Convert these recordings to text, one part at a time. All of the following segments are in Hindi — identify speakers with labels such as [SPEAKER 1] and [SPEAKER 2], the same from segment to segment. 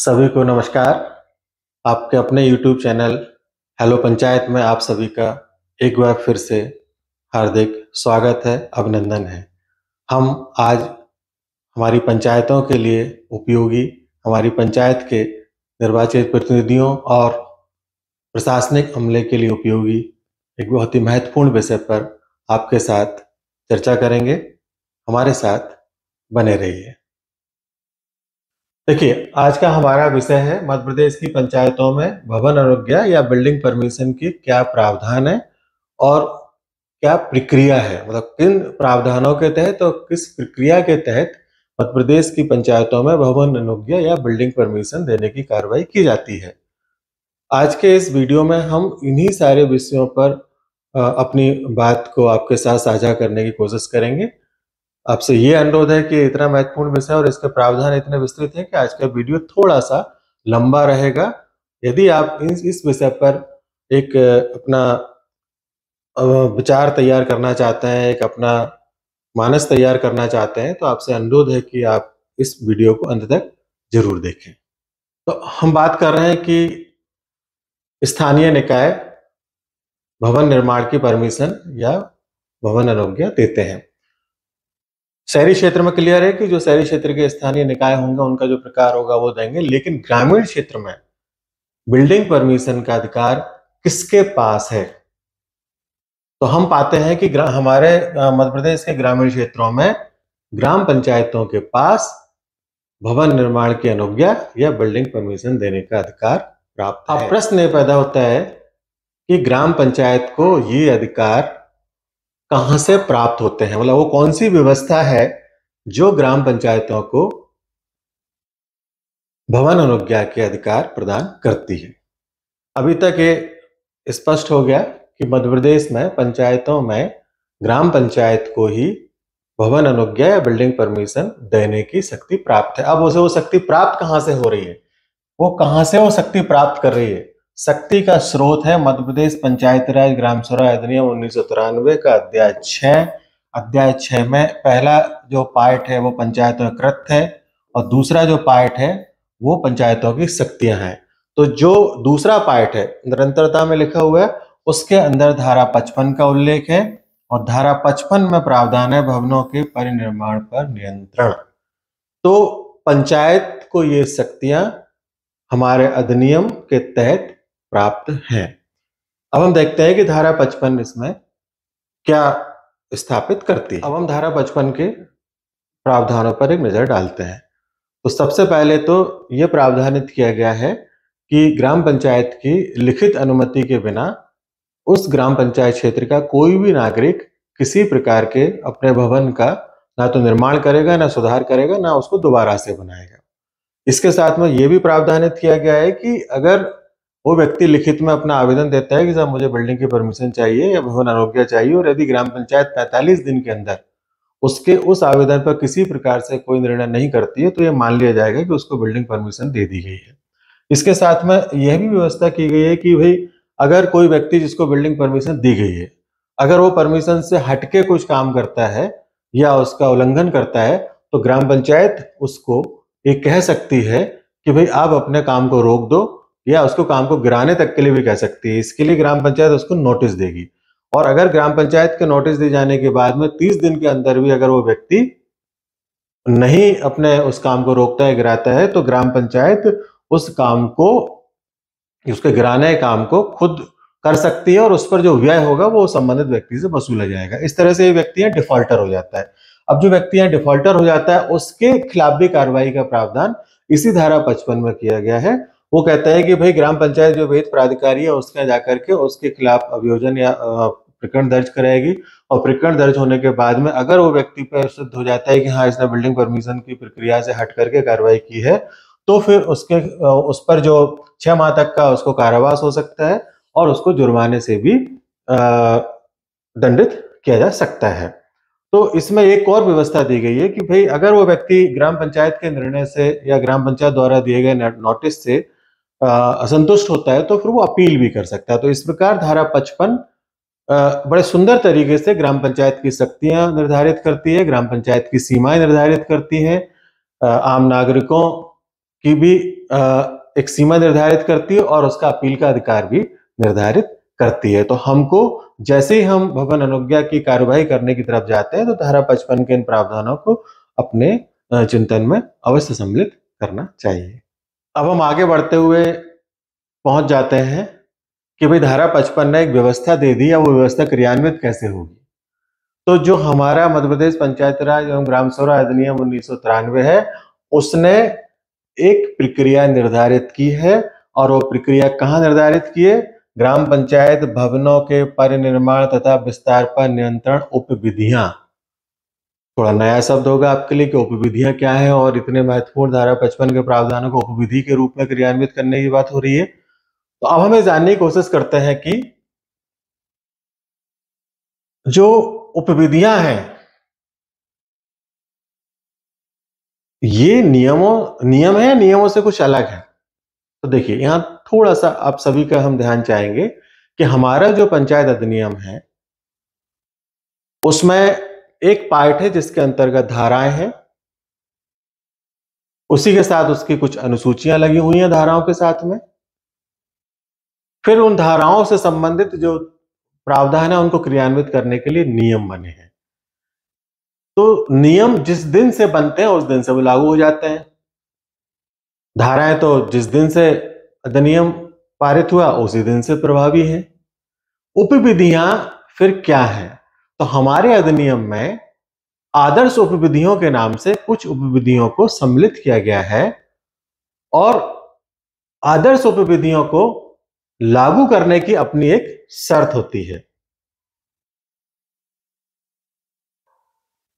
[SPEAKER 1] सभी को नमस्कार आपके अपने YouTube चैनल हेलो पंचायत में आप सभी का एक बार फिर से हार्दिक स्वागत है अभिनंदन है हम आज हमारी पंचायतों के लिए उपयोगी हमारी पंचायत के निर्वाचित प्रतिनिधियों और प्रशासनिक अमले के लिए उपयोगी एक बहुत ही महत्वपूर्ण विषय पर आपके साथ चर्चा करेंगे हमारे साथ बने रहिए देखिए आज का हमारा विषय है मध्य प्रदेश की पंचायतों में भवन अनुज्ञा या बिल्डिंग परमिशन की क्या प्रावधान है और क्या प्रक्रिया है मतलब किन प्रावधानों के तहत और किस प्रक्रिया के तहत मध्य प्रदेश की पंचायतों में भवन अनुज्ञा या बिल्डिंग परमिशन देने की कार्रवाई की जाती है आज के इस वीडियो में हम इन्हीं सारे विषयों पर अपनी बात को आपके साथ साझा करने की कोशिश करेंगे आपसे ये अनुरोध है कि इतना महत्वपूर्ण विषय और इसके प्रावधान इतने विस्तृत है कि आज का वीडियो थोड़ा सा लंबा रहेगा यदि आप इस विषय पर एक अपना विचार तैयार करना चाहते हैं एक अपना मानस तैयार करना चाहते हैं तो आपसे अनुरोध है कि आप इस वीडियो को अंत तक जरूर देखें तो हम बात कर रहे हैं कि स्थानीय निकाय भवन निर्माण की परमिशन या भवन अनुज्ञा देते हैं शहरी क्षेत्र में क्लियर है कि जो शहरी क्षेत्र के स्थानीय निकाय होंगे उनका जो प्रकार होगा वो देंगे लेकिन ग्रामीण क्षेत्र में बिल्डिंग परमिशन का अधिकार किसके पास है तो हम पाते हैं कि हमारे मध्य प्रदेश के ग्रामीण क्षेत्रों में ग्राम पंचायतों के पास भवन निर्माण की अनुज्ञा या बिल्डिंग परमिशन देने का अधिकार प्राप्त अब प्रश्न पैदा होता है कि ग्राम पंचायत को ये अधिकार कहां से प्राप्त होते हैं मतलब वो कौन सी व्यवस्था है जो ग्राम पंचायतों को भवन अनुज्ञा के अधिकार प्रदान करती है अभी तक ये स्पष्ट हो गया कि मध्य प्रदेश में पंचायतों में ग्राम पंचायत को ही भवन अनुज्ञा या बिल्डिंग परमिशन देने की शक्ति प्राप्त है अब उसे वो शक्ति प्राप्त कहाँ से हो रही है वो कहाँ से वो शक्ति प्राप्त कर रही है शक्ति का स्रोत है मध्य प्रदेश पंचायत राज ग्राम स्वराज अधिनियम उन्नीस का अध्याय छः अध्याय छः में पहला जो पार्ट है वो पंचायतों कृत है और दूसरा जो पार्ट है वो पंचायतों की शक्तियां हैं तो जो दूसरा पार्ट है निरंतरता में लिखा हुआ है उसके अंदर धारा पचपन का उल्लेख है और धारा पचपन में प्रावधान है भवनों के परिनिर्माण पर नियंत्रण तो पंचायत को ये शक्तियां हमारे अधिनियम के तहत प्राप्त है अब हम देखते हैं कि धारा पचपन इसमें क्या स्थापित करती है अब हम धारा पचपन के प्रावधानों पर एक नजर डालते हैं तो सबसे पहले तो ये प्रावधानित किया गया है कि ग्राम पंचायत की लिखित अनुमति के बिना उस ग्राम पंचायत क्षेत्र का कोई भी नागरिक किसी प्रकार के अपने भवन का ना तो निर्माण करेगा ना सुधार करेगा ना उसको दोबारा से बनाएगा इसके साथ में ये भी प्रावधानित किया गया है कि अगर वो व्यक्ति लिखित में अपना आवेदन देता है कि साहब मुझे बिल्डिंग की परमिशन चाहिए या भवन आरोग्य चाहिए और यदि ग्राम पंचायत पैंतालीस दिन के अंदर उसके उस आवेदन पर किसी प्रकार से कोई निर्णय नहीं करती है तो ये मान लिया जाएगा कि उसको बिल्डिंग परमिशन दे दी गई है इसके साथ में यह भी व्यवस्था की गई है कि भाई अगर कोई व्यक्ति जिसको बिल्डिंग परमिशन दी गई है अगर वो परमिशन से हटके कुछ काम करता है या उसका उल्लंघन करता है तो ग्राम पंचायत उसको ये कह सकती है कि भाई आप अपने काम को रोक दो या उसको काम को गिराने तक के लिए भी कह सकती है इसके लिए ग्राम पंचायत उसको नोटिस देगी और अगर ग्राम पंचायत के नोटिस दिए जाने के बाद में तीस दिन के अंदर भी अगर वो व्यक्ति नहीं अपने उस काम को रोकता है गिराता है तो ग्राम पंचायत उस काम को उसके गिराने काम को खुद कर सकती है और उस पर जो व्यय होगा वो संबंधित व्यक्ति से वसूला जाएगा इस तरह से ये व्यक्ति डिफॉल्टर हो जाता है अब जो व्यक्ति यहाँ डिफॉल्टर हो जाता है उसके खिलाफ भी कार्रवाई का प्रावधान इसी धारा पचपन में किया गया है वो कहते हैं कि भाई ग्राम पंचायत जो भेद प्राधिकारी है उसके जाकर के उसके खिलाफ अभियोजन या प्रकरण दर्ज कराएगी और प्रकरण दर्ज होने के बाद में अगर वो व्यक्ति पर सिद्ध हो जाता है कि हाँ इसने बिल्डिंग परमिशन की प्रक्रिया से हट करके कार्रवाई की है तो फिर उसके उस पर जो छह माह तक का उसको कारावास हो सकता है और उसको जुर्माने से भी दंडित किया जा सकता है तो इसमें एक और व्यवस्था दी गई है कि भाई अगर वो व्यक्ति ग्राम पंचायत के निर्णय से या ग्राम पंचायत द्वारा दिए गए नोटिस से असंतुष्ट होता है तो फिर वो अपील भी कर सकता है तो इस प्रकार धारा पचपन बड़े सुंदर तरीके से ग्राम पंचायत की शक्तियां निर्धारित करती है ग्राम पंचायत की सीमाएं निर्धारित करती है आम नागरिकों की भी एक सीमा निर्धारित करती है और उसका अपील का अधिकार भी निर्धारित करती है तो हमको जैसे ही हम भवन अनुज्ञा की कार्यवाही करने की तरफ जाते हैं तो धारा पचपन के इन प्रावधानों को अपने चिंतन में अवश्य सम्मिलित करना चाहिए अब हम आगे बढ़ते हुए पहुंच जाते हैं कि भाई धारा पचपन ने एक व्यवस्था दे दी या वो व्यवस्था क्रियान्वित कैसे होगी तो जो हमारा मध्य प्रदेश पंचायत राज एवं ग्राम स्वराज अधिनियम उन्नीस है उसने एक प्रक्रिया निर्धारित की है और वो प्रक्रिया कहाँ निर्धारित की है ग्राम पंचायत भवनों के परिनिर्माण तथा विस्तार पर नियंत्रण उप विधियां थोड़ा नया शब्द होगा आपके लिए कि उपविधियां क्या है और इतने महत्वपूर्ण धारा पचपन के प्रावधानों को उपविधि के रूप में क्रियान्वित करने की बात हो रही है तो अब हमें जानने की कोशिश करते हैं कि जो उपविधियां हैं ये नियमों नियम है नियमों से कुछ अलग है तो देखिए यहां थोड़ा सा आप सभी का हम ध्यान चाहेंगे कि हमारा जो पंचायत अधिनियम है उसमें एक पार्ट है जिसके अंतर्गत धाराएं हैं उसी के साथ उसकी कुछ अनुसूचियां लगी हुई हैं धाराओं के साथ में फिर उन धाराओं से संबंधित जो प्रावधान है उनको क्रियान्वित करने के लिए नियम बने हैं तो नियम जिस दिन से बनते हैं उस दिन से वो लागू हो जाते हैं धाराएं तो जिस दिन से अधिनियम पारित हुआ उसी दिन से प्रभावी है उपविधियां फिर क्या है तो हमारे अधिनियम में आदर्श उपविधियों के नाम से कुछ उपविधियों को सम्मिलित किया गया है और आदर्श उपविधियों को लागू करने की अपनी एक शर्त होती है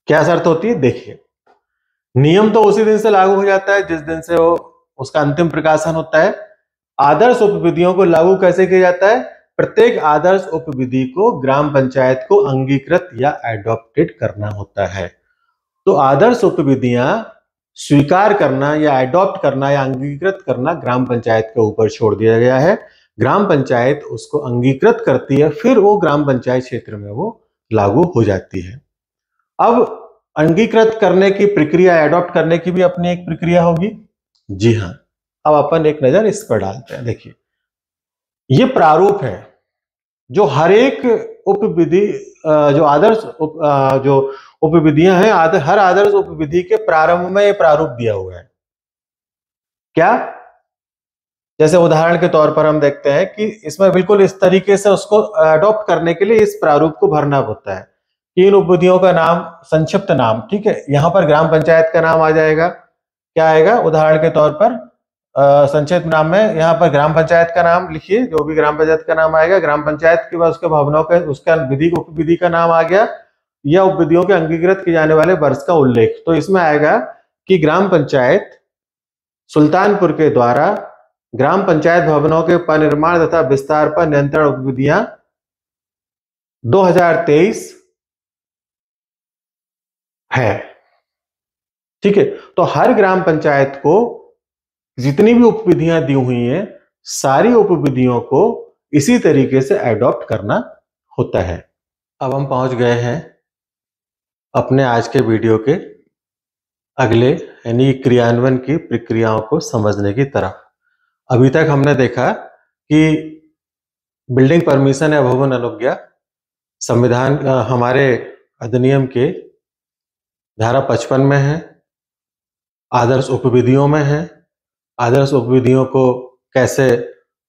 [SPEAKER 1] क्या शर्त होती है देखिए नियम तो उसी दिन से लागू हो जाता है जिस दिन से वो उसका अंतिम प्रकाशन होता है आदर्श उपविधियों को लागू कैसे किया जाता है प्रत्येक आदर्श उपविधि को ग्राम पंचायत को अंगीकृत या एडॉप्टेड करना होता है तो आदर्श उपविधियां स्वीकार करना या एडॉप्ट करना या अंगीकृत करना ग्राम पंचायत के ऊपर छोड़ दिया गया है ग्राम पंचायत उसको अंगीकृत करती है फिर वो ग्राम पंचायत क्षेत्र में वो लागू हो जाती है अब अंगीकृत करने की प्रक्रिया एडॉप्ट करने की भी अपनी एक प्रक्रिया होगी जी हाँ अब अपन एक नजर इस पर डालते हैं देखिए ये प्रारूप है जो हर उप उपविधि जो आदर्श उप, जो उपविधियां हैं आदर, हर आदर्श उपविधि के प्रारंभ में ये प्रारूप दिया हुआ है क्या जैसे उदाहरण के तौर पर हम देखते हैं कि इसमें बिल्कुल इस तरीके से उसको अडॉप्ट करने के लिए इस प्रारूप को भरना होता है तीन उपविधियों का नाम संक्षिप्त नाम ठीक है यहां पर ग्राम पंचायत का नाम आ जाएगा क्या आएगा उदाहरण के तौर पर संक्षिप्त नाम में यहाँ पर ग्राम पंचायत का नाम लिखिए जो भी ग्राम पंचायत का नाम आएगा ग्राम पंचायत के बाद उसके भवनों का उसका विधि उप विधि का नाम आ गया या उप विधियों के अंगीकृत किए जाने वाले वर्ष का उल्लेख तो इसमें आएगा कि ग्राम पंचायत सुल्तानपुर के द्वारा ग्राम पंचायत भवनों के निर्माण तथा विस्तार पर नियंत्रण उप विधियां तेईस है ठीक है तो हर ग्राम पंचायत को जितनी भी उपविधियां दी हुई हैं सारी उपविधियों को इसी तरीके से एडॉप्ट करना होता है अब हम पहुंच गए हैं अपने आज के वीडियो के अगले यानी क्रियान्वयन की प्रक्रियाओं को समझने की तरफ अभी तक हमने देखा कि बिल्डिंग परमिशन या भवन अनुज्ञा संविधान हमारे अधिनियम के धारा 55 में है आदर्श उपविधियों में है आदर्श उपविधियों को कैसे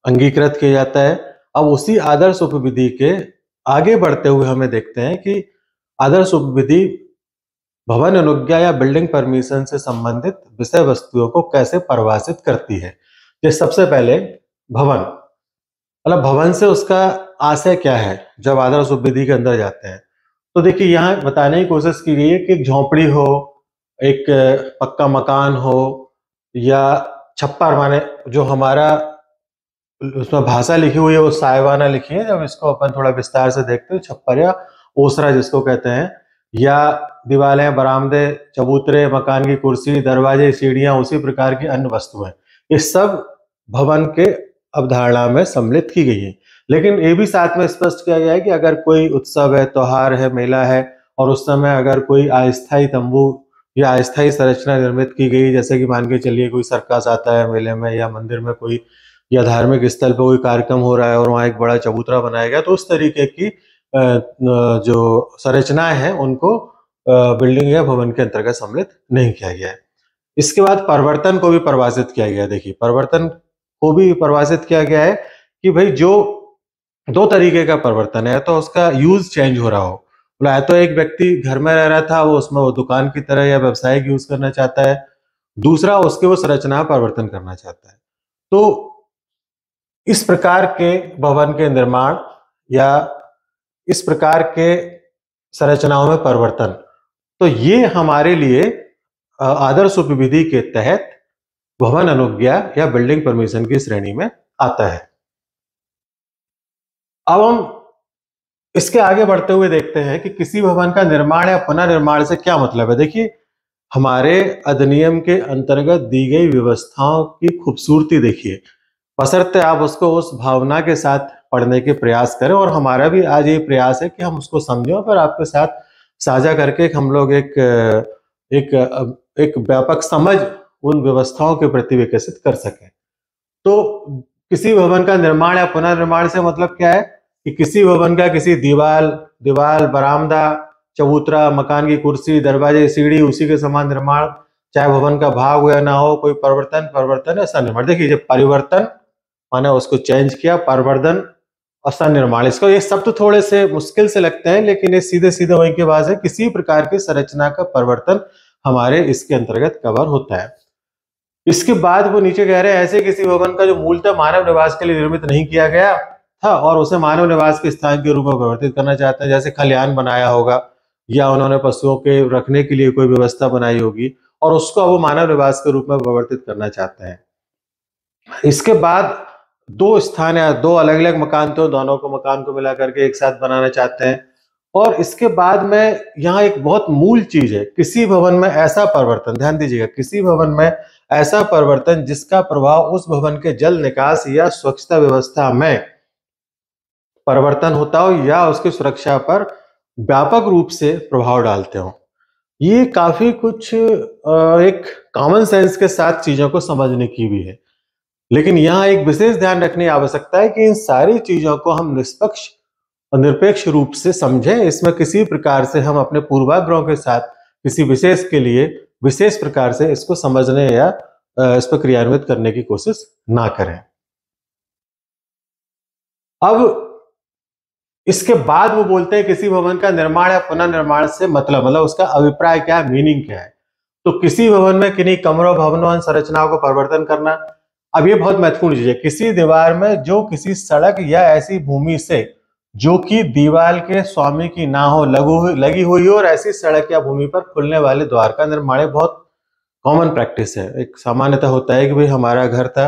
[SPEAKER 1] अंगीकृत किया जाता है अब उसी आदर्श उपविधि के आगे बढ़ते हुए हमें देखते हैं कि आदर्श उपविधि भवन अनुज्ञा या बिल्डिंग परमिशन से संबंधित विषय वस्तुओं को कैसे परिभाषित करती है ये सबसे पहले भवन मतलब भवन से उसका आशय क्या है जब आदर्श उपविधि के अंदर जाते हैं तो देखिए यहाँ बताने की कोशिश की गई है कि एक झोंपड़ी हो एक पक्का मकान हो या छप्पर माने जो हमारा उसमें भाषा लिखी हुई है वो साइवाना लिखी है जब इसको अपन थोड़ा विस्तार से देखते हैं छप्पर या ओसरा जिसको कहते हैं या दीवारें बरामदे चबूतरे मकान की कुर्सी दरवाजे सीढ़ियां उसी प्रकार की अन्य वस्तुएं ये सब भवन के अवधारणा में सम्मिलित की गई है लेकिन ये भी साथ में स्पष्ट किया गया है कि अगर कोई उत्सव है त्योहार है मेला है और उस समय अगर कोई अस्थायी तंबू या अस्थायी संरचना निर्मित की गई जैसे कि मान के चलिए कोई सर्कस आता है मेले में या मंदिर में कोई या धार्मिक स्थल पर कोई कार्यक्रम हो रहा है और वहाँ एक बड़ा चबूतरा बनाया गया तो उस तरीके की जो संरचनाएं हैं उनको बिल्डिंग या भवन के अंतर्गत सम्मिलित नहीं किया गया है इसके बाद परिवर्तन को भी परिभाषित किया गया देखिए परिवर्तन को भी परिभाषित किया गया है कि भाई जो दो तरीके का परिवर्तन है तो उसका यूज चेंज हो रहा हो बोला तो एक व्यक्ति घर में रह रहा था वो उसमें वो दुकान की तरह या व्यवसाय यूज करना चाहता है दूसरा उसके वो संरचना परिवर्तन करना चाहता है तो इस प्रकार के भवन के निर्माण या इस प्रकार के संरचनाओं में परिवर्तन तो ये हमारे लिए आदर्श उपविधि के तहत भवन अनुज्ञा या बिल्डिंग परमिशन की श्रेणी में आता है अब हम इसके आगे बढ़ते हुए देखते हैं कि किसी भवन का निर्माण या पुनर्निर्माण से क्या मतलब है देखिए हमारे अधिनियम के अंतर्गत दी गई व्यवस्थाओं की खूबसूरती देखिए बसरते आप उसको उस भावना के साथ पढ़ने के प्रयास करें और हमारा भी आज ये प्रयास है कि हम उसको समझें और फिर आपके साथ साझा करके हम लोग एक एक एक व्यापक समझ उन व्यवस्थाओं के प्रति विकसित कर सकें तो किसी भवन का निर्माण या पुनर्निर्माण से मतलब क्या है कि किसी भवन का किसी दीवार दीवाल बरामदा चबूतरा मकान की कुर्सी दरवाजे सीढ़ी उसी के समान निर्माण चाहे भवन का भाग हो या ना हो कोई परिवर्तन परिवर्तन या सनिर्माण देखिए जब परिवर्तन माने उसको चेंज किया परिवर्तन और सनिर्माण इसको ये सब तो थोड़े से मुश्किल से लगते हैं लेकिन ये सीधे सीधे वहीं के बाद है किसी प्रकार की संरचना का परिवर्तन हमारे इसके अंतर्गत कवर होता है इसके बाद वो नीचे कह रहे हैं ऐसे किसी भवन का जो मूलतः मानव निवास के लिए निर्मित नहीं किया गया था और उसे मानव निवास के स्थान के रूप में परिवर्तित करना चाहते हैं जैसे खलिहान बनाया होगा या उन्होंने पशुओं के रखने के लिए कोई व्यवस्था बनाई होगी और उसको वो मानव निवास के रूप में परिवर्तित करना चाहते हैं इसके बाद दो स्थान या दो अलग अलग मकान तो दोनों को मकान को मिला करके एक साथ बनाना चाहते हैं और इसके बाद में यहाँ एक बहुत मूल चीज है किसी भवन में ऐसा परिवर्तन ध्यान दीजिएगा किसी भवन में ऐसा परिवर्तन जिसका प्रभाव उस भवन के जल निकास या स्वच्छता व्यवस्था में परिवर्तन होता हो या उसकी सुरक्षा पर व्यापक रूप से प्रभाव डालते हो ये काफी कुछ एक कॉमन सेंस के साथ चीजों को समझने की भी है लेकिन यहाँ एक विशेष ध्यान रखने आवश्यकता है कि इन सारी चीजों को हम निष्पक्ष और निरपेक्ष रूप से समझें इसमें किसी प्रकार से हम अपने पूर्वाग्रहों के साथ किसी विशेष के लिए विशेष प्रकार से इसको समझने या इस पर क्रियान्वित करने की कोशिश ना करें अब इसके बाद वो बोलते हैं किसी भवन का निर्माण या पुनर्निर्माण से मतलब मतलब उसका अभिप्राय क्या है मीनिंग क्या है तो किसी भवन में किन्हीं कमरों भवनों संरचनाओं को परिवर्तन करना अब ये बहुत महत्वपूर्ण चीज है किसी दीवार में जो किसी सड़क या ऐसी भूमि से जो कि दीवार के स्वामी की ना हो लगू लगी हुई हो और ऐसी सड़क या भूमि पर खुलने वाले द्वार का निर्माण बहुत कॉमन प्रैक्टिस है एक सामान्यता होता है कि भाई हमारा घर था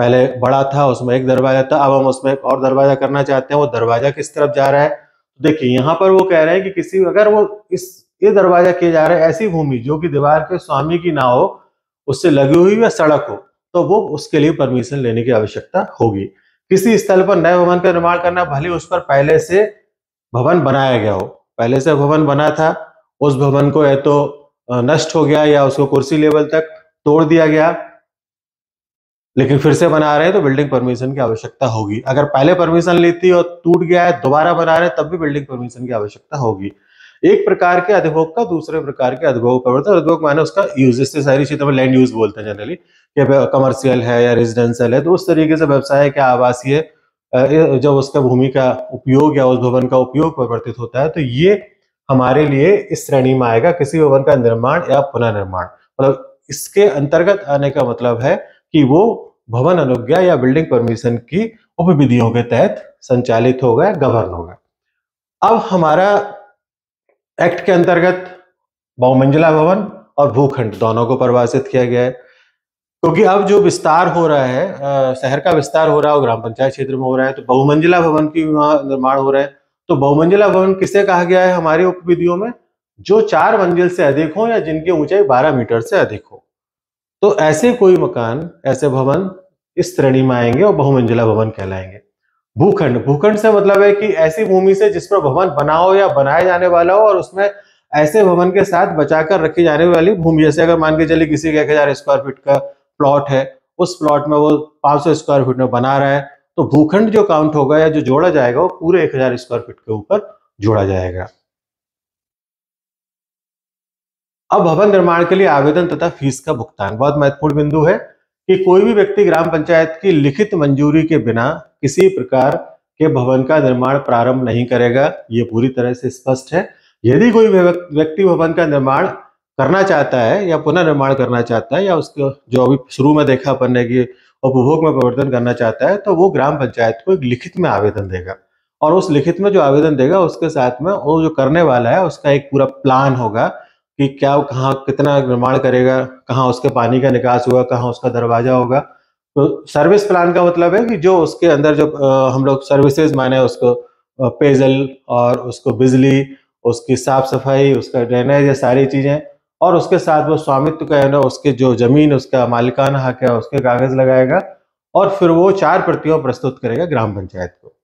[SPEAKER 1] पहले बड़ा था उसमें एक दरवाजा था अब हम उसमें एक और दरवाजा करना चाहते हैं वो दरवाजा किस तरफ जा रहा है तो देखिए यहाँ पर वो कह रहे हैं कि किसी अगर वो इस ये दरवाजा किए जा रहा है ऐसी भूमि जो कि दीवार के स्वामी की ना हो उससे लगी हुई या सड़क हो तो वो उसके लिए परमिशन लेने की आवश्यकता होगी किसी स्थल पर नए भवन का निर्माण करना भले उस पर पहले से भवन बनाया गया हो पहले से भवन बना था उस भवन को या तो नष्ट हो गया या उसको कुर्सी लेवल तक तोड़ दिया गया लेकिन फिर से बना रहे हैं तो बिल्डिंग परमिशन की आवश्यकता होगी अगर पहले परमिशन लेती और टूट गया है दोबारा बना रहे तब भी बिल्डिंग परमिशन की आवश्यकता होगी एक प्रकार के अधिभोग का दूसरे प्रकार के अधिभोग का मतलब अधिभोग माने उसका यूज इससे सारी चीजों में लैंड यूज बोलते हैं जनरली कि कमर्शियल है या रेजिडेंशियल है तो उस तरीके से व्यवसाय के आवासीय जब उसका भूमि का उपयोग या उस भवन का उपयोग परिवर्तित होता है तो ये हमारे लिए इस श्रेणी में आएगा किसी भवन का निर्माण या पुनर्निर्माण मतलब इसके अंतर्गत आने का मतलब है कि वो भवन अनुज्ञा या बिल्डिंग परमिशन की उपविधियों के तहत संचालित होगा गवर्न होगा अब हमारा एक्ट के अंतर्गत बहुमंजिला भवन और भूखंड दोनों को परिभाषित किया गया है क्योंकि अब जो विस्तार हो रहा है शहर का विस्तार हो रहा है और ग्राम पंचायत क्षेत्र में हो रहा है तो बहुमंजिला भवन की निर्माण हो रहा है तो बहुमंजिला भवन किसे कहा गया है हमारी उपविधियों में जो चार मंजिल से अधिक हो या जिनकी ऊंचाई बारह मीटर से अधिक हो तो ऐसे कोई मकान ऐसे भवन इस श्रेणी में आएंगे और बहुमंजिला भवन कहलाएंगे भूखंड भूखंड से मतलब है कि ऐसी भूमि से जिस पर भवन बना हो या बनाया जाने वाला हो और उसमें ऐसे भवन के साथ बचाकर रखी जाने वाली भूमि जैसे अगर मान के चलिए किसी का एक हजार स्क्वायर फीट का प्लॉट है उस प्लॉट में वो 500 स्क्वायर फीट में बना रहा है तो भूखंड जो काउंट होगा या जो जोड़ा जाएगा वो पूरे हजार स्क्वायर फीट के ऊपर जोड़ा जाएगा अब भवन निर्माण के लिए आवेदन तथा फीस का भुगतान बहुत महत्वपूर्ण बिंदु है कि कोई भी व्यक्ति ग्राम पंचायत की लिखित मंजूरी के बिना किसी प्रकार के भवन का निर्माण प्रारंभ नहीं करेगा ये पूरी तरह से स्पष्ट है यदि कोई व्यक्ति भवन का निर्माण करना चाहता है या पुनर्निर्माण करना चाहता है या उसके जो अभी शुरू में देखा अपन ने कि उपभोग में परिवर्तन करना चाहता है तो वो ग्राम पंचायत को एक लिखित में आवेदन देगा और उस लिखित में जो आवेदन देगा उसके साथ में वो जो करने वाला है उसका एक पूरा प्लान होगा कि क्या वो कहाँ कितना निर्माण करेगा कहाँ उसके पानी का निकास हुआ कहाँ उसका दरवाजा होगा तो सर्विस प्लान का मतलब है कि जो उसके अंदर जो हम लोग सर्विसेज माने उसको पेयजल और उसको बिजली उसकी साफ सफाई उसका ड्रेनेज ये सारी चीज़ें और उसके साथ वो स्वामित्व का है ना उसके जो जमीन उसका मालिकाना हक है उसके कागज लगाएगा और फिर वो चार प्रतियों प्रस्तुत करेगा ग्राम पंचायत को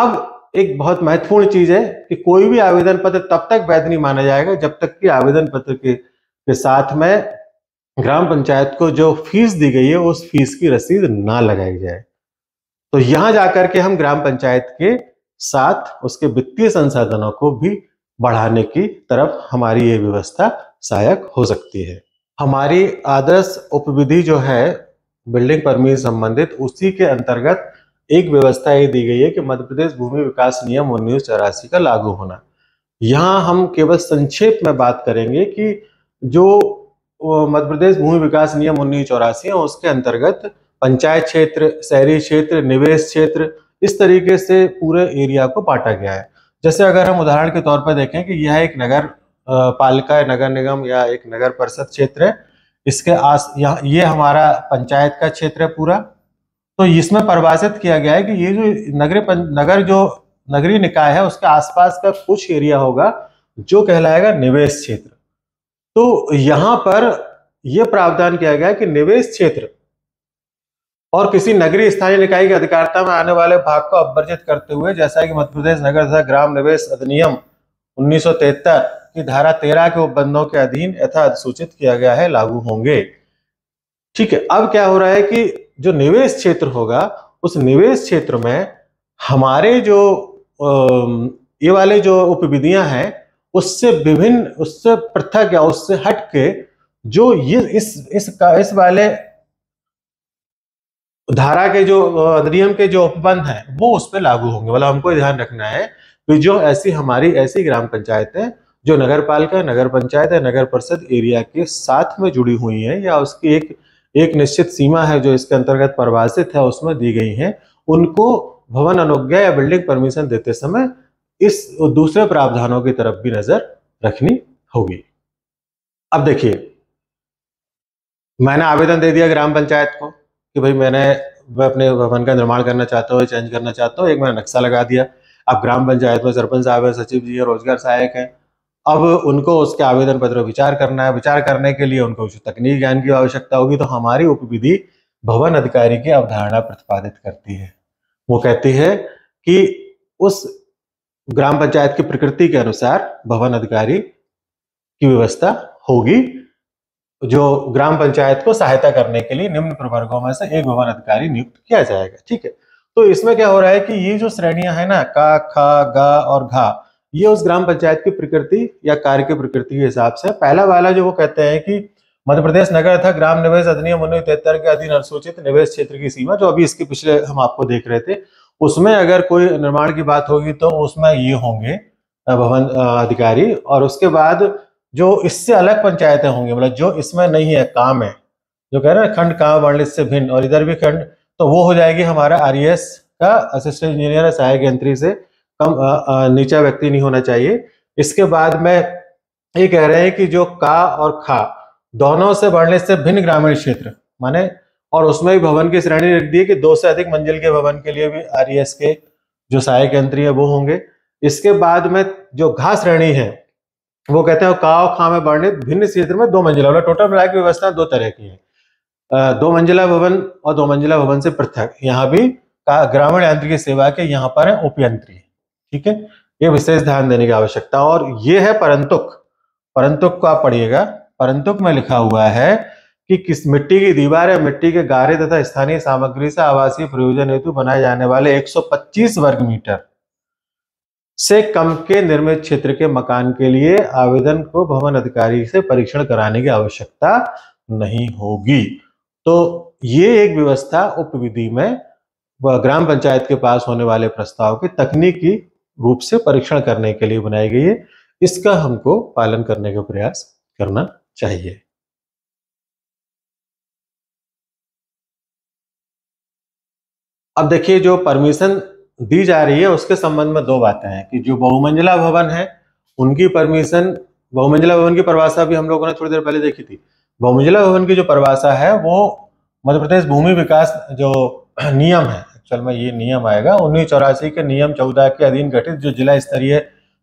[SPEAKER 1] अब एक बहुत महत्वपूर्ण चीज है कि कोई भी आवेदन पत्र तब तक वैध नहीं माना जाएगा जब तक कि आवेदन पत्र के, के साथ में ग्राम पंचायत को जो फीस दी गई है उस फीस की रसीद ना लगाई जाए तो यहां जाकर के हम ग्राम पंचायत के साथ उसके वित्तीय संसाधनों को भी बढ़ाने की तरफ हमारी ये व्यवस्था सहायक हो सकती है हमारी आदर्श उपविधि जो है बिल्डिंग परमिट संबंधित उसी के अंतर्गत एक व्यवस्था ये दी गई है कि मध्य प्रदेश भूमि विकास नियम उन्नीस चौरासी का लागू होना यहाँ हम केवल संक्षेप में बात करेंगे कि जो मध्य प्रदेश भूमि विकास नियम उन्नीस चौरासी है उसके अंतर्गत पंचायत क्षेत्र शहरी क्षेत्र निवेश क्षेत्र इस तरीके से पूरे एरिया को बांटा गया है जैसे अगर हम उदाहरण के तौर पर देखें कि यह एक नगर पालिका नगर निगम या एक नगर परिषद क्षेत्र है इसके आस यहाँ ये हमारा पंचायत का क्षेत्र है पूरा तो इसमें परिभाषित किया गया है कि ये जो नगरीय नगर जो नगरीय निकाय है उसके आसपास का कुछ एरिया होगा जो कहलाएगा निवेश क्षेत्र तो यहां पर यह प्रावधान किया गया है कि निवेश क्षेत्र और किसी नगरीय स्थानीय निकाय की अधिकारता में आने वाले भाग को अवर्जित करते हुए जैसा कि मध्य प्रदेश नगर तथा ग्राम निवेश अधिनियम उन्नीस की धारा तेरह के उपबंधों के अधीन यथा अधिसूचित किया गया है लागू होंगे ठीक है अब क्या हो रहा है कि जो निवेश क्षेत्र होगा उस निवेश क्षेत्र में हमारे जो ये वाले जो उपविधियां हैं उससे विभिन्न उससे पृथक या उससे हट के जो ये इस इस का, इस वाले धारा के जो अधिनियम के जो उपबंध है वो उस पर लागू होंगे मतलब हमको ध्यान रखना है कि जो ऐसी हमारी ऐसी ग्राम पंचायतें जो नगर पालिका नगर पंचायत या नगर परिषद एरिया के साथ में जुड़ी हुई हैं या उसकी एक एक निश्चित सीमा है जो इसके अंतर्गत परिभाषित है उसमें दी गई है उनको भवन अनुज्ञा या बिल्डिंग परमिशन देते समय इस दूसरे प्रावधानों की तरफ भी नजर रखनी होगी अब देखिए मैंने आवेदन दे दिया ग्राम पंचायत को कि भाई मैंने मैं अपने भवन का निर्माण करना चाहता हूँ चेंज करना चाहता हूँ एक मैंने नक्शा लगा दिया अब ग्राम पंचायत में सरपंच साहब है सचिव जी है रोजगार सहायक है अब उनको उसके आवेदन पत्र विचार करना है विचार करने के लिए उनको उस तकनीक ज्ञान की आवश्यकता होगी तो हमारी उपविधि भवन अधिकारी की अवधारणा प्रतिपादित करती है वो कहती है कि उस ग्राम पंचायत की प्रकृति के अनुसार भवन अधिकारी की व्यवस्था होगी जो ग्राम पंचायत को सहायता करने के लिए निम्न प्रवर्गों में से एक भवन अधिकारी नियुक्त किया जाएगा ठीक है तो इसमें क्या हो रहा है कि ये जो श्रेणियां है ना का खा गा और घा ये उस ग्राम पंचायत की प्रकृति या कार्य की प्रकृति के हिसाब से पहला वाला जो वो कहते हैं कि मध्य प्रदेश नगर तथा ग्राम निवेश अधिनियम उन्नीस तिहत्तर के अधीन अनुसूचित निवेश क्षेत्र की सीमा जो अभी इसके पिछले हम आपको देख रहे थे उसमें अगर कोई निर्माण की बात होगी तो उसमें ये होंगे भवन अधिकारी और उसके बाद जो इससे अलग पंचायतें होंगी मतलब जो इसमें नहीं है काम है जो कह रहे हैं खंड काम वर्णित से भिन्न और इधर भी खंड तो वो हो जाएगी हमारा आर e का असिस्टेंट इंजीनियर सहायक यंत्री से कम नीचा व्यक्ति नहीं होना चाहिए इसके बाद में ये कह रहे हैं कि जो का और खा दोनों से बढ़ने से भिन्न ग्रामीण क्षेत्र माने और उसमें भी भवन की श्रेणी रख दी है कि दो से अधिक मंजिल के भवन के लिए भी आर e के जो सहायक यंत्री है वो होंगे इसके बाद में जो घा श्रेणी है वो कहते हैं का और खा में बढ़ने भिन्न क्षेत्र में दो मंजिला वाला टोटल मिला की व्यवस्था दो तरह की है दो मंजिला भवन और दो मंजिला भवन से पृथक यहाँ भी ग्रामीण यंत्र की सेवा के यहाँ पर है उपयंत्री ठीक है ये विशेष ध्यान देने की आवश्यकता और ये है परंतुक परंतुक को आप पढ़िएगा परंतुक में लिखा हुआ है कि किस मिट्टी की दीवार या मिट्टी के गारे तथा स्थानीय सामग्री से आवासीय प्रयोजन हेतु बनाए जाने वाले 125 वर्ग मीटर से कम के निर्मित क्षेत्र के मकान के लिए आवेदन को भवन अधिकारी से परीक्षण कराने की आवश्यकता नहीं होगी तो ये एक व्यवस्था उपविधि में ग्राम पंचायत के पास होने वाले प्रस्ताव के तकनीकी रूप से परीक्षण करने के लिए बनाई गई है इसका हमको पालन करने का प्रयास करना चाहिए अब देखिए जो परमिशन दी जा रही है उसके संबंध में दो बातें हैं कि जो बहुमंजिला भवन है उनकी परमिशन बहुमंजिला भवन की परिभाषा भी हम लोगों ने थोड़ी देर पहले देखी थी बहुमंजिला भवन की जो परिभाषा है वो मध्य प्रदेश भूमि विकास जो नियम है एक्चुअल में ये नियम आएगा उन्नीस चौरासी के नियम चौदह के अधीन गठित जो जिला स्तरीय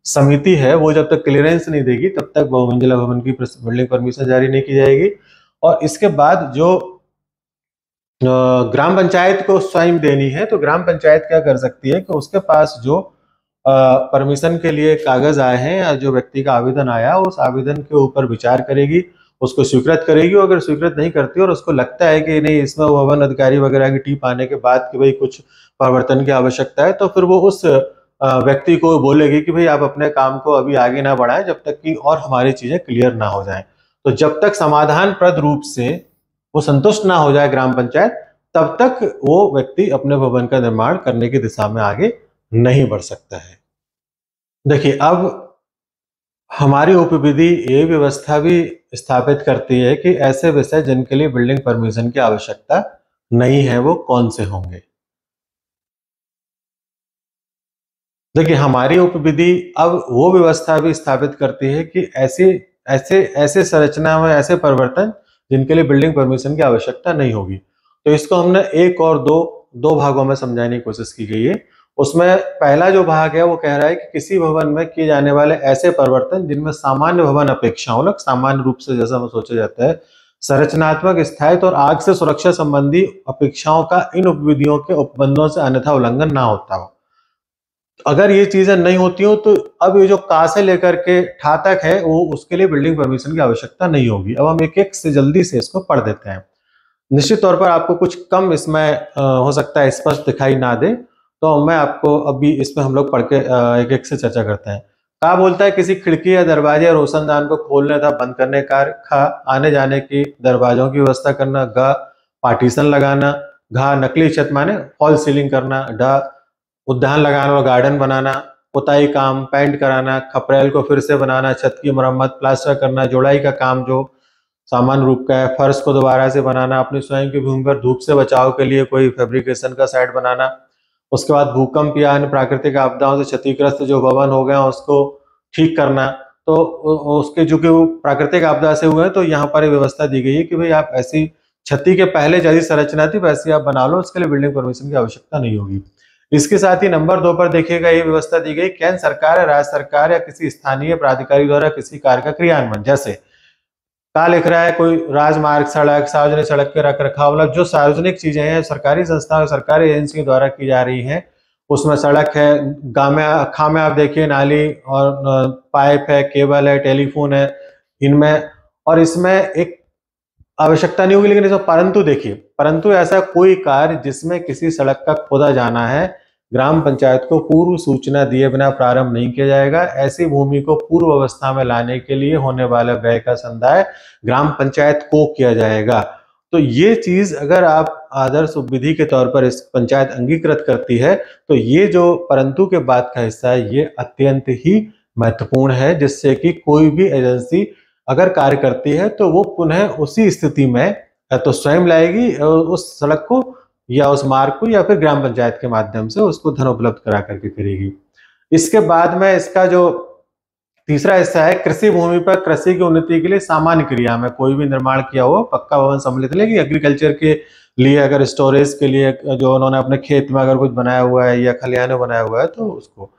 [SPEAKER 1] समिति है वो जब तक क्लियरेंस नहीं देगी तब तक बहुमंजिला भवन की बिल्डिंग परमिशन जारी नहीं की जाएगी और इसके बाद जो ग्राम पंचायत को स्वयं देनी है तो ग्राम पंचायत क्या कर सकती है कि उसके पास जो परमिशन के लिए कागज आए हैं या जो व्यक्ति का आवेदन आया उस आवेदन के ऊपर विचार करेगी उसको स्वीकृत करेगी अगर स्वीकृत नहीं करती और उसको लगता है कि नहीं इसमें वो वन अधिकारी वगैरह की टीप आने के बाद कि भाई कुछ परिवर्तन की आवश्यकता है तो फिर वो उस व्यक्ति को बोलेगी कि भाई आप अपने काम को अभी आगे ना बढ़ाएं जब तक कि और हमारी चीज़ें क्लियर ना हो जाए तो जब तक समाधान प्रद रूप से वो संतुष्ट ना हो जाए ग्राम पंचायत तब तक वो व्यक्ति अपने भवन का निर्माण करने की दिशा में आगे नहीं बढ़ सकता है देखिए अब हमारी उपविधि ये व्यवस्था भी स्थापित करती है कि ऐसे विषय जिनके लिए बिल्डिंग परमिशन की आवश्यकता नहीं है वो कौन से होंगे देखिए हमारी उपविधि अब वो व्यवस्था भी स्थापित करती है कि ऐसी ऐसे ऐसे संरचना में ऐसे परिवर्तन जिनके लिए बिल्डिंग परमिशन की आवश्यकता नहीं होगी तो इसको हमने एक और दो दो भागों में समझाने की कोशिश की गई है उसमें पहला जो भाग है वो कह रहा है कि किसी भवन में किए जाने वाले ऐसे परिवर्तन जिनमें सामान्य भवन अपेक्षाओं सामान्य रूप से जैसा हम सोचा जाता है संरचनात्मक स्थायित्व और आग से सुरक्षा संबंधी अपेक्षाओं का इन उपविधियों के उपबंधों से अन्यथा उल्लंघन ना होता हो अगर ये चीजें नहीं होती हो तो अब ये जो का से लेकर के ठा तक है वो उसके लिए बिल्डिंग परमिशन की आवश्यकता नहीं होगी अब हम एक एक से जल्दी से इसको पढ़ देते हैं निश्चित तौर पर आपको कुछ कम इसमें हो सकता है स्पष्ट दिखाई ना दे तो मैं आपको अभी इसमें हम लोग पढ़ के एक एक से चर्चा करते हैं कहा बोलता है किसी खिड़की या दरवाजे या रोशनदान को खोलने था बंद करने का खा आने जाने की दरवाजों की व्यवस्था करना घ पार्टीशन लगाना घा नकली छत माने फॉल सीलिंग करना ड उद्यान लगाना और गार्डन बनाना पुताई काम पेंट कराना खपरेल को फिर से बनाना छत की मरम्मत प्लास्टर करना जोड़ाई का काम जो सामान्य रूप का है फर्श को दोबारा से बनाना अपनी स्वयं की भूमि पर धूप से बचाव के लिए कोई फेब्रिकेशन का साइड बनाना उसके बाद भूकंप या अन्य प्राकृतिक आपदाओं से क्षतिग्रस्त जो भवन हो गए उसको ठीक करना तो उसके जो कि वो प्राकृतिक आपदा से हुए हैं तो यहाँ पर व्यवस्था दी गई है कि भाई आप ऐसी क्षति के पहले जैसी संरचना थी वैसी आप बना लो उसके लिए बिल्डिंग परमिशन की आवश्यकता नहीं होगी इसके साथ ही नंबर दो पर देखिएगा ये व्यवस्था दी गई केंद्र सरकार या राज्य सरकार या किसी स्थानीय प्राधिकारी द्वारा किसी कार्य का क्रियान्वयन जैसे कहा लिख रहा है कोई राजमार्ग सड़क सार्वजनिक सड़क के रख रखाव मतलब जो सार्वजनिक चीजें हैं सरकारी संस्थाओं सरकारी एजेंसी द्वारा की जा रही है उसमें सड़क है गामे खा में आप देखिए नाली और पाइप है केबल है टेलीफोन है इनमें और इसमें एक आवश्यकता नहीं होगी लेकिन इसमें परंतु देखिए परंतु ऐसा कोई कार्य जिसमें किसी सड़क का खोदा जाना है ग्राम पंचायत को पूर्व सूचना दिए बिना प्रारंभ नहीं किया जाएगा ऐसी भूमि को पूर्व अवस्था में लाने के लिए होने वाला व्यय का संदाय ग्राम पंचायत को किया जाएगा तो ये चीज अगर आप आदर्श विधि के तौर पर इस पंचायत अंगीकृत करती है तो ये जो परंतु के बाद का हिस्सा है ये अत्यंत ही महत्वपूर्ण है जिससे कि कोई भी एजेंसी अगर कार्य करती है तो वो पुनः उसी स्थिति में तो स्वयं लाएगी और उस सड़क को या उस मार्ग को या फिर ग्राम पंचायत के माध्यम से उसको धन उपलब्ध करा करके करेगी इसके बाद में इसका जो तीसरा हिस्सा है कृषि भूमि पर कृषि की उन्नति के लिए सामान्य क्रिया में कोई भी निर्माण किया हो पक्का भवन सम्मिलित लेकिन एग्रीकल्चर के लिए अगर स्टोरेज के लिए जो उन्होंने अपने खेत में अगर कुछ बनाया हुआ है या खलिहान बनाया हुआ है तो उसको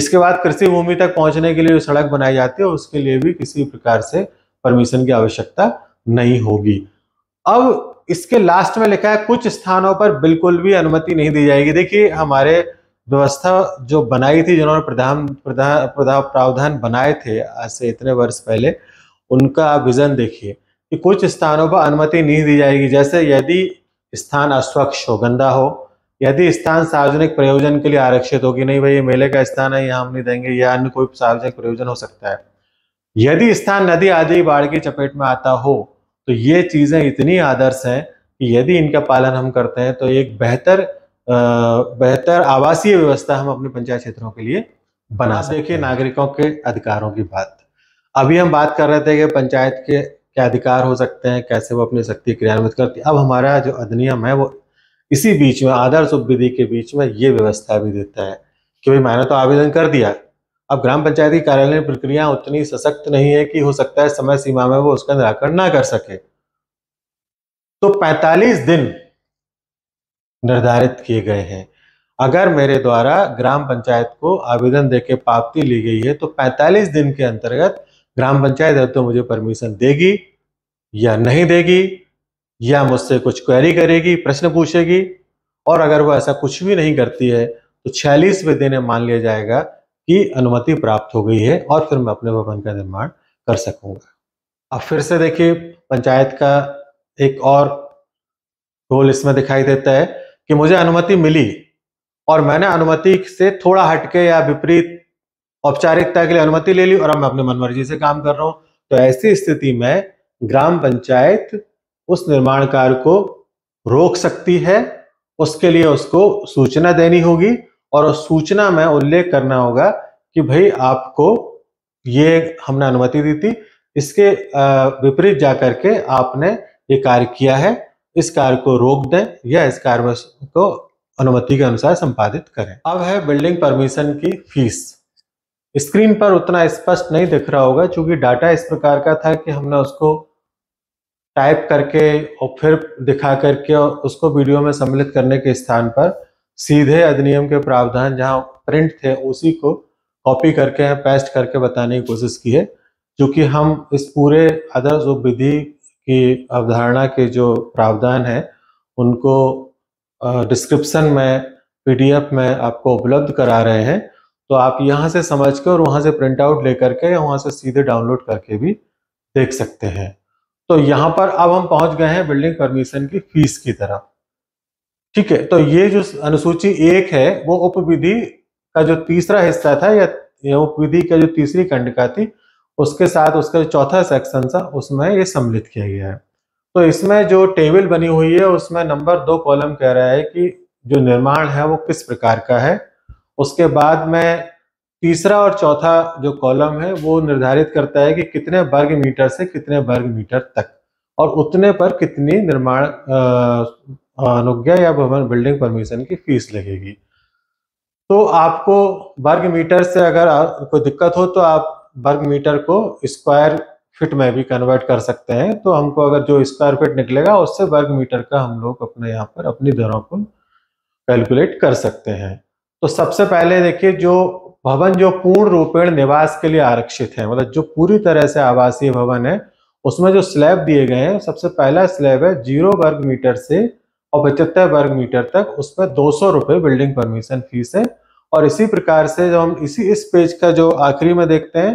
[SPEAKER 1] इसके बाद कृषि भूमि तक पहुंचने के लिए जो सड़क बनाई जाती है उसके लिए भी किसी प्रकार से परमिशन की आवश्यकता नहीं होगी अब इसके लास्ट में लिखा है कुछ स्थानों पर बिल्कुल भी अनुमति नहीं दी जाएगी देखिए हमारे व्यवस्था जो बनाई थी जिन्होंने प्रधान प्रधान प्रावधान बनाए थे आज से इतने वर्ष पहले उनका विजन देखिए कि कुछ स्थानों पर अनुमति नहीं दी जाएगी जैसे यदि स्थान अस्वच्छ हो गंदा हो यदि स्थान सार्वजनिक प्रयोजन के लिए आरक्षित हो कि नहीं भाई ये मेले का स्थान है यहाँ हम नहीं देंगे या अन्य कोई सार्वजनिक प्रयोजन हो सकता है यदि स्थान नदी आदि बाढ़ की चपेट में आता हो तो ये चीज़ें इतनी आदर्श हैं कि यदि इनका पालन हम करते हैं तो एक बेहतर बेहतर आवासीय व्यवस्था हम अपने पंचायत क्षेत्रों के लिए बना देखिए नागरिकों के अधिकारों की बात अभी हम बात कर रहे थे कि पंचायत के क्या अधिकार हो सकते हैं कैसे वो अपनी शक्ति क्रियान्वित करती अब हमारा जो अधिनियम है वो इसी बीच में आदर्श उपविधि विधि के बीच में ये व्यवस्था भी देता है कि भाई मैंने तो आवेदन कर दिया अब ग्राम पंचायत की कार्यालय प्रक्रिया उतनी सशक्त नहीं है कि हो सकता है समय सीमा में वो उसका निराकरण ना कर सके तो 45 दिन निर्धारित किए गए हैं अगर मेरे द्वारा ग्राम पंचायत को आवेदन देके प्राप्ति ली गई है तो 45 दिन के अंतर्गत ग्राम पंचायत तो मुझे परमिशन देगी या नहीं देगी या मुझसे कुछ क्वेरी करेगी प्रश्न पूछेगी और अगर वो ऐसा कुछ भी नहीं करती है तो छियालीसवें दिन मान लिया जाएगा की अनुमति प्राप्त हो गई है और फिर मैं अपने भवन का निर्माण कर सकूंगा अब फिर से देखिए पंचायत का एक और रोल इसमें दिखाई देता है कि मुझे अनुमति मिली और मैंने अनुमति से थोड़ा हटके या विपरीत औपचारिकता के लिए अनुमति ले ली और अब मैं अपनी मनमर्जी से काम कर रहा हूं तो ऐसी स्थिति में ग्राम पंचायत उस निर्माण कार्य को रोक सकती है उसके लिए उसको सूचना देनी होगी और उस सूचना में उल्लेख करना होगा कि भाई आपको ये हमने अनुमति दी थी इसके विपरीत जाकर के आपने ये कार्य किया है इस कार्य को रोक दें या इस कार्य को अनुमति के अनुसार संपादित करें अब है बिल्डिंग परमिशन की फीस स्क्रीन पर उतना स्पष्ट नहीं दिख रहा होगा क्योंकि डाटा इस प्रकार का था कि हमने उसको टाइप करके और फिर दिखा करके और उसको वीडियो में सम्मिलित करने के स्थान पर सीधे अधिनियम के प्रावधान जहां प्रिंट थे उसी को कॉपी करके पेस्ट करके बताने की कोशिश की है जो कि हम इस पूरे अदर जो विधि की अवधारणा के जो प्रावधान है उनको डिस्क्रिप्शन में पीडीएफ में आपको उपलब्ध करा रहे हैं तो आप यहाँ से समझ के और वहाँ से प्रिंट आउट ले करके या वहाँ से सीधे डाउनलोड करके भी देख सकते हैं तो यहाँ पर अब हम पहुँच गए हैं बिल्डिंग परमिशन की फीस की तरफ ठीक है तो ये जो अनुसूची एक है वो उपविधि का जो तीसरा हिस्सा था या उपविधि का जो तीसरी कंडिका थी उसके साथ उसका जो चौथा सेक्शन था उसमें ये सम्मिलित किया गया है तो इसमें जो टेबल बनी हुई है उसमें नंबर दो कॉलम कह रहा है कि जो निर्माण है वो किस प्रकार का है उसके बाद में तीसरा और चौथा जो कॉलम है वो निर्धारित करता है कि कितने वर्ग मीटर से कितने वर्ग मीटर तक और उतने पर कितनी निर्माण अनुज्ञा या भवन बिल्डिंग परमिशन की फीस लगेगी तो आपको वर्ग मीटर से अगर कोई दिक्कत हो तो आप वर्ग मीटर को स्क्वायर फिट में भी कन्वर्ट कर सकते हैं तो हमको अगर जो स्क्वायर फिट निकलेगा उससे वर्ग मीटर का हम लोग अपने यहाँ पर अपनी दरों को कैलकुलेट कर सकते हैं तो सबसे पहले देखिए जो भवन जो पूर्ण रूपेण निवास के लिए आरक्षित है मतलब जो पूरी तरह से आवासीय भवन है उसमें जो स्लैब दिए गए हैं सबसे पहला स्लैब है जीरो वर्ग मीटर से और पचहत्तर वर्ग मीटर तक उसमें दो सौ रुपये बिल्डिंग परमिशन फीस है और इसी प्रकार से जो हम इसी इस पेज का जो आखिरी में देखते हैं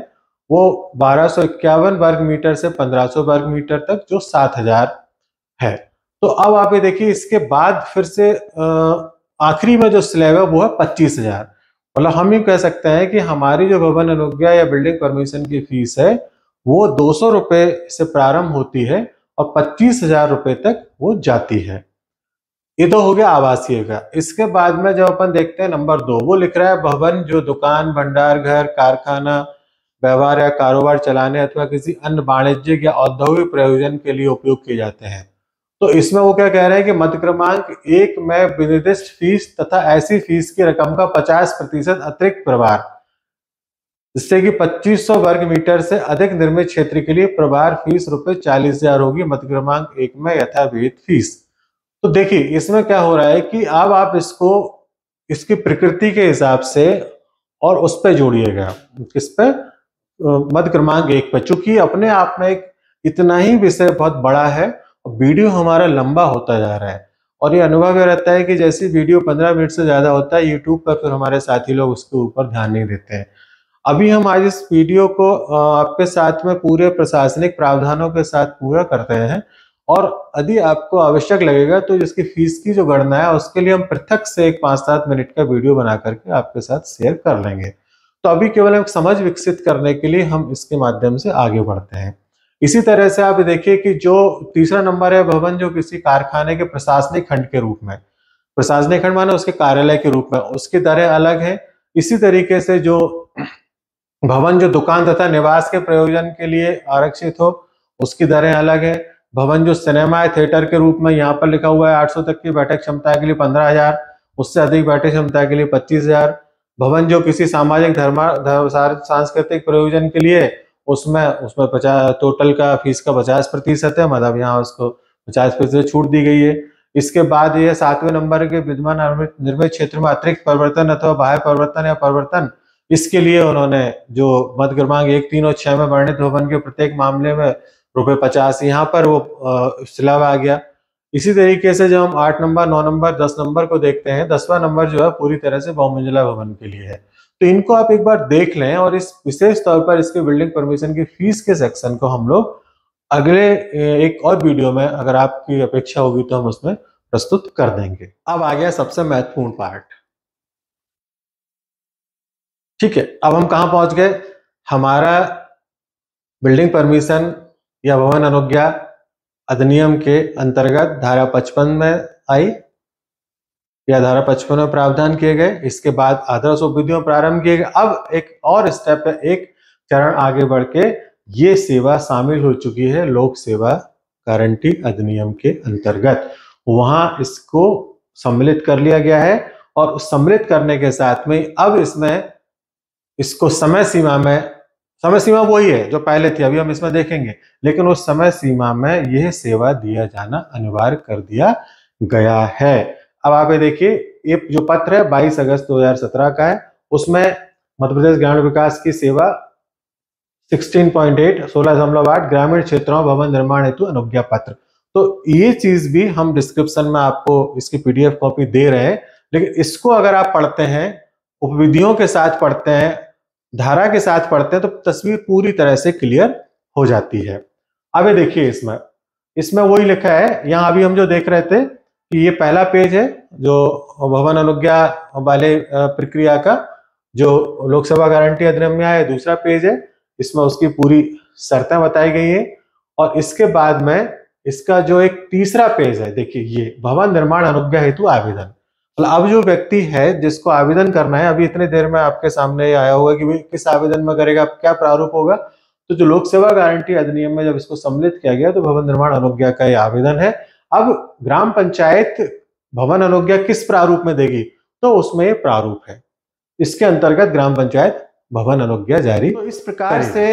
[SPEAKER 1] वो बारह वर्ग मीटर से 1500 वर्ग मीटर तक जो 7000 है तो अब आप ये देखिए इसके बाद फिर से आखिरी में जो स्लैब है वो है 25000 मतलब हम ये कह सकते हैं कि हमारी जो भवन अनुज्ञा या बिल्डिंग परमिशन की फीस है वो दो सौ से प्रारंभ होती है और पच्चीस हजार रुपये तक वो जाती है ये तो हो गया आवासीय का इसके बाद में जब अपन देखते हैं नंबर दो वो लिख रहा है भवन जो दुकान भंडार घर कारखाना व्यवहार या कारोबार चलाने अथवा किसी अन्य वाणिज्यिक या औद्योगिक प्रयोजन के लिए उपयोग किए जाते हैं तो इसमें वो क्या कह रहे हैं कि मध्य क्रमांक एक में विनिर्दिष्ट फीस तथा ऐसी फीस की रकम का 50 प्रतिशत अतिरिक्त प्रभार जिससे कि 2500 वर्ग मीटर से अधिक निर्मित क्षेत्र के लिए प्रभार फीस रुपए चालीस हजार होगी मध्य क्रमांक एक में यथाविहित फीस तो देखिए इसमें क्या हो रहा है कि अब आप इसको इसकी प्रकृति के हिसाब से और उस पर जोड़िएगा किस पे मध्य क्रमांक एक पे चूंकि अपने आप में एक इतना ही विषय बहुत बड़ा है और वीडियो हमारा लंबा होता जा रहा है और ये अनुभव यह रहता है कि जैसे वीडियो पंद्रह मिनट से ज़्यादा होता है यूट्यूब पर फिर हमारे साथी लोग उसके ऊपर ध्यान नहीं देते हैं अभी हम आज इस वीडियो को आपके साथ में पूरे प्रशासनिक प्रावधानों के साथ पूरा करते हैं और यदि आपको आवश्यक लगेगा तो इसकी फीस की जो गणना है उसके लिए हम पृथक से एक पाँच सात मिनट का वीडियो बना करके आपके साथ शेयर कर लेंगे तो अभी केवल एक समझ विकसित करने के लिए हम इसके माध्यम से आगे बढ़ते हैं इसी तरह से आप देखिए कि जो तीसरा नंबर है भवन जो किसी कारखाने के प्रशासनिक खंड के रूप में प्रशासनिक खंड माने उसके कार्यालय के रूप में उसकी दरें अलग है इसी तरीके से जो भवन जो दुकान तथा निवास के प्रयोजन के लिए आरक्षित हो उसकी दरें अलग है भवन जो सिनेमा है थिएटर के रूप में यहाँ पर लिखा हुआ है 800 तक की बैठक क्षमता के लिए 15000 उससे अधिक बैठक क्षमता के लिए 25000 भवन जो किसी सामाजिक धर्म सांस्कृतिक प्रयोजन के लिए उसमें उसमें पचास टोटल का फीस का पचास प्रतिशत है मतलब यहाँ उसको पचास प्रतिशत छूट दी गई है इसके बाद यह सातवें नंबर के विद्यमान निर्मित क्षेत्र में अतिरिक्त परिवर्तन अथवा बाह्य परिवर्तन या परिवर्तन इसके लिए उन्होंने जो मत क्रमांक एक तीन और छह में वर्णित भवन के प्रत्येक मामले में रुपये पचास यहाँ पर वो स्लब आ गया इसी तरीके से जब हम आठ नंबर नौ नंबर दस नंबर को देखते हैं दसवा नंबर जो है पूरी तरह से बहुमंजिला भवन के लिए है तो इनको आप एक बार देख लें और इस विशेष तौर पर इसके बिल्डिंग परमिशन की फीस के सेक्शन को हम लोग अगले एक और वीडियो में अगर आपकी अपेक्षा होगी तो हम उसमें प्रस्तुत कर देंगे अब आ गया सबसे महत्वपूर्ण पार्ट ठीक है अब हम कहा पहुंच गए हमारा बिल्डिंग परमिशन यह भवन अनुज्ञा अधिनियम के अंतर्गत धारा पचपन में आई या धारा पचपन में प्रावधान किए गए इसके बाद आदर्श उपविधियों प्रारंभ किए गए अब एक और स्टेप है एक चरण आगे बढ़ के ये सेवा शामिल हो चुकी है लोक सेवा गारंटी अधिनियम के अंतर्गत वहां इसको सम्मिलित कर लिया गया है और सम्मिलित करने के साथ में अब इसमें इसको समय सीमा में समय सीमा वही है जो पहले थी अभी हम इसमें देखेंगे लेकिन उस समय सीमा में यह सेवा दिया जाना अनिवार्य कर दिया गया है अब आप देखिए ये जो पत्र है 22 अगस्त 2017 का है उसमें मध्यप्रदेश ग्रामीण विकास की सेवा 16.8 सोलह दशमलव आठ ग्रामीण क्षेत्रों भवन निर्माण हेतु अनुज्ञा पत्र तो ये चीज भी हम डिस्क्रिप्शन में आपको इसकी पीडीएफ कॉपी दे रहे हैं लेकिन इसको अगर आप पढ़ते हैं उपविधियों के साथ पढ़ते हैं धारा के साथ पढ़ते हैं तो तस्वीर पूरी तरह से क्लियर हो जाती है अब ये देखिए इसमें इसमें वही लिखा है यहाँ अभी हम जो देख रहे थे कि ये पहला पेज है जो भवन अनुज्ञा वाले प्रक्रिया का जो लोकसभा गारंटी अधिनियम में आया दूसरा पेज है इसमें उसकी पूरी शर्तें बताई गई है और इसके बाद में इसका जो एक तीसरा पेज है देखिए ये भवन निर्माण अनुज्ञा हेतु आवेदन मतलब अब जो व्यक्ति है जिसको आवेदन करना है अभी इतनी देर में आपके सामने आया होगा कि किस आवेदन में करेगा क्या प्रारूप होगा तो जो लोक सेवा गारंटी अधिनियम में जब इसको सम्मिलित किया गया तो भवन निर्माण अनुज्ञा का यह आवेदन है अब ग्राम पंचायत भवन अनुज्ञा किस प्रारूप में देगी तो उसमें ये प्रारूप है इसके अंतर्गत ग्राम पंचायत भवन अनुज्ञा जारी तो इस प्रकार से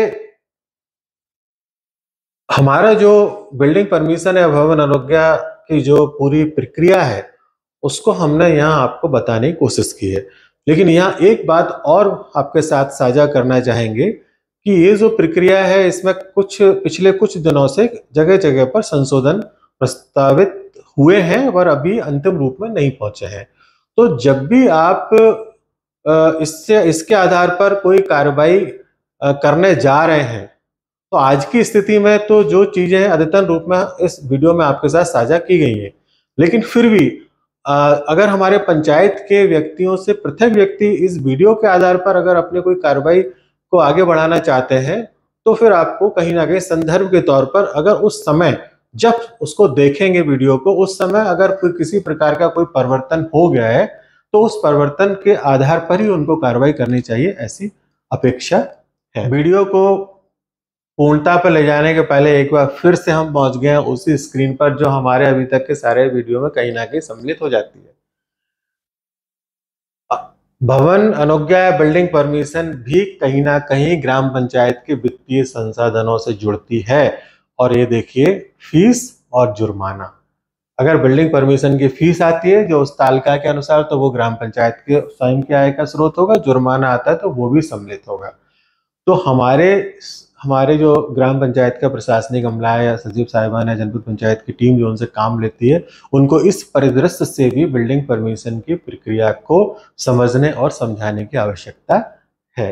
[SPEAKER 1] हमारा जो बिल्डिंग परमिशन या भवन अनुज्ञा की जो पूरी प्रक्रिया है उसको हमने यहाँ आपको बताने की कोशिश की है लेकिन यहाँ एक बात और आपके साथ साझा करना चाहेंगे कि ये जो प्रक्रिया है इसमें कुछ पिछले कुछ दिनों से जगह जगह पर संशोधन प्रस्तावित हुए हैं और अभी अंतिम रूप में नहीं पहुंचे हैं तो जब भी आप इससे इसके आधार पर कोई कार्रवाई करने जा रहे हैं तो आज की स्थिति में तो जो चीज़ें अद्यतन रूप में इस वीडियो में आपके साथ साझा की गई हैं लेकिन फिर भी अगर हमारे पंचायत के व्यक्तियों से पृथक व्यक्ति इस वीडियो के आधार पर अगर अपने कोई कार्रवाई को आगे बढ़ाना चाहते हैं तो फिर आपको कहीं ना कहीं संदर्भ के तौर पर अगर उस समय जब उसको देखेंगे वीडियो को उस समय अगर कोई किसी प्रकार का कोई परिवर्तन हो गया है तो उस परिवर्तन के आधार पर ही उनको कार्रवाई करनी चाहिए ऐसी अपेक्षा है वीडियो को पूर्णता पर ले जाने के पहले एक बार फिर से हम पहुंच गए हैं उसी स्क्रीन पर जो हमारे अभी तक के सारे वीडियो में कहीं ना कहीं सम्मिलित हो जाती है भवन अनुज्ञा या बिल्डिंग परमिशन भी कहीं ना कहीं ग्राम पंचायत के वित्तीय संसाधनों से जुड़ती है और ये देखिए फीस और जुर्माना अगर बिल्डिंग परमिशन की फीस आती है जो उस तालिका के अनुसार तो वो ग्राम पंचायत के स्वयं के आय का स्रोत होगा जुर्माना आता है तो वो भी सम्मिलित होगा तो हमारे हमारे जो ग्राम पंचायत का प्रशासनिक अमला है या सचिव साहिबान है जनपद पंचायत की टीम जो उनसे काम लेती है उनको इस परिदृश्य से भी बिल्डिंग परमिशन की प्रक्रिया को समझने और समझाने की आवश्यकता है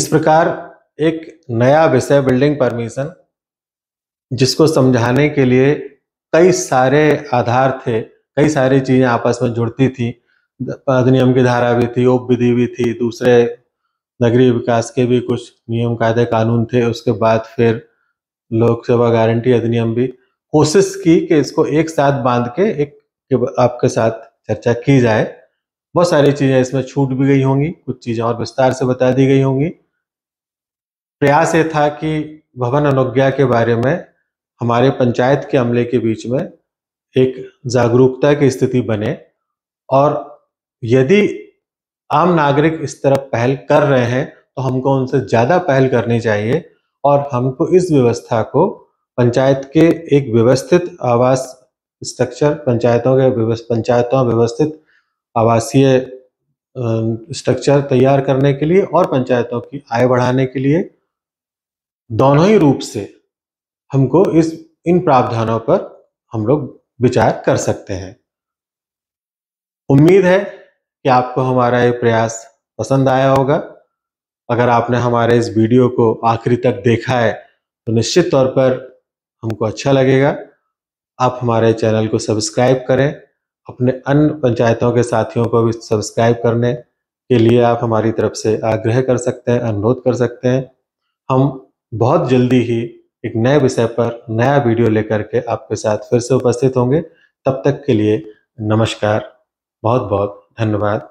[SPEAKER 1] इस प्रकार एक नया विषय बिल्डिंग परमिशन जिसको समझाने के लिए कई सारे आधार थे कई सारी चीजें आपस में जुड़ती थी अधिनियम की धारा भी थी उप विधि भी थी दूसरे नगरीय विकास के भी कुछ नियम कायदे कानून थे उसके बाद फिर लोक सेवा गारंटी अधिनियम भी कोशिश की कि इसको एक साथ बांध के एक आपके साथ चर्चा की जाए बहुत सारी चीज़ें इसमें छूट भी गई होंगी कुछ चीज़ें और विस्तार से बता दी गई होंगी प्रयास ये था कि भवन अनुज्ञा के बारे में हमारे पंचायत के अमले के बीच में एक जागरूकता की स्थिति बने और यदि आम नागरिक इस तरफ पहल कर रहे हैं तो हमको उनसे ज़्यादा पहल करनी चाहिए और हमको इस व्यवस्था को पंचायत के एक व्यवस्थित आवास स्ट्रक्चर पंचायतों के पंचायतों व्यवस्थित आवासीय स्ट्रक्चर तैयार करने के लिए और पंचायतों की आय बढ़ाने के लिए दोनों ही रूप से हमको इस इन प्रावधानों पर हम लोग विचार कर सकते हैं उम्मीद है कि आपको हमारा ये प्रयास पसंद आया होगा अगर आपने हमारे इस वीडियो को आखिरी तक देखा है तो निश्चित तौर पर हमको अच्छा लगेगा आप हमारे चैनल को सब्सक्राइब करें अपने अन्य पंचायतों के साथियों को भी सब्सक्राइब करने के लिए आप हमारी तरफ से आग्रह कर सकते हैं अनुरोध कर सकते हैं हम बहुत जल्दी ही एक नए विषय पर नया वीडियो लेकर के आपके साथ फिर से उपस्थित होंगे तब तक के लिए नमस्कार बहुत बहुत धन्यवाद